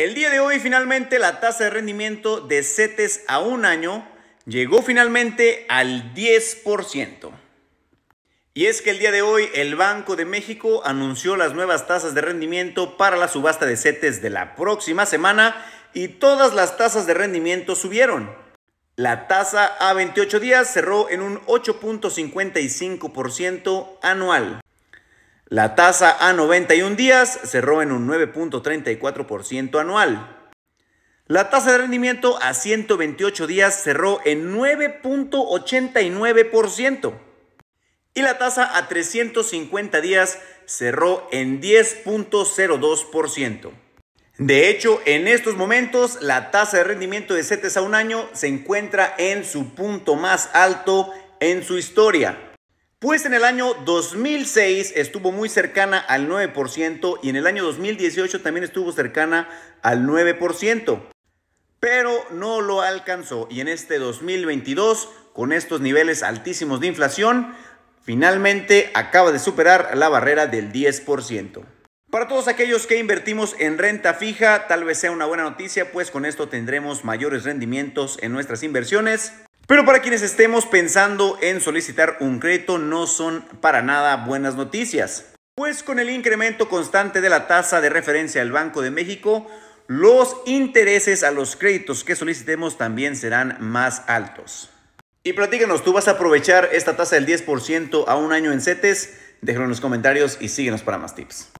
El día de hoy finalmente la tasa de rendimiento de CETES a un año llegó finalmente al 10%. Y es que el día de hoy el Banco de México anunció las nuevas tasas de rendimiento para la subasta de CETES de la próxima semana y todas las tasas de rendimiento subieron. La tasa a 28 días cerró en un 8.55% anual. La tasa a 91 días cerró en un 9.34% anual. La tasa de rendimiento a 128 días cerró en 9.89%. Y la tasa a 350 días cerró en 10.02%. De hecho, en estos momentos la tasa de rendimiento de CETES a un año se encuentra en su punto más alto en su historia. Pues en el año 2006 estuvo muy cercana al 9% y en el año 2018 también estuvo cercana al 9%, pero no lo alcanzó y en este 2022, con estos niveles altísimos de inflación, finalmente acaba de superar la barrera del 10%. Para todos aquellos que invertimos en renta fija, tal vez sea una buena noticia, pues con esto tendremos mayores rendimientos en nuestras inversiones. Pero para quienes estemos pensando en solicitar un crédito, no son para nada buenas noticias. Pues con el incremento constante de la tasa de referencia del Banco de México, los intereses a los créditos que solicitemos también serán más altos. Y platícanos, ¿tú vas a aprovechar esta tasa del 10% a un año en CETES? Déjalo en los comentarios y síguenos para más tips.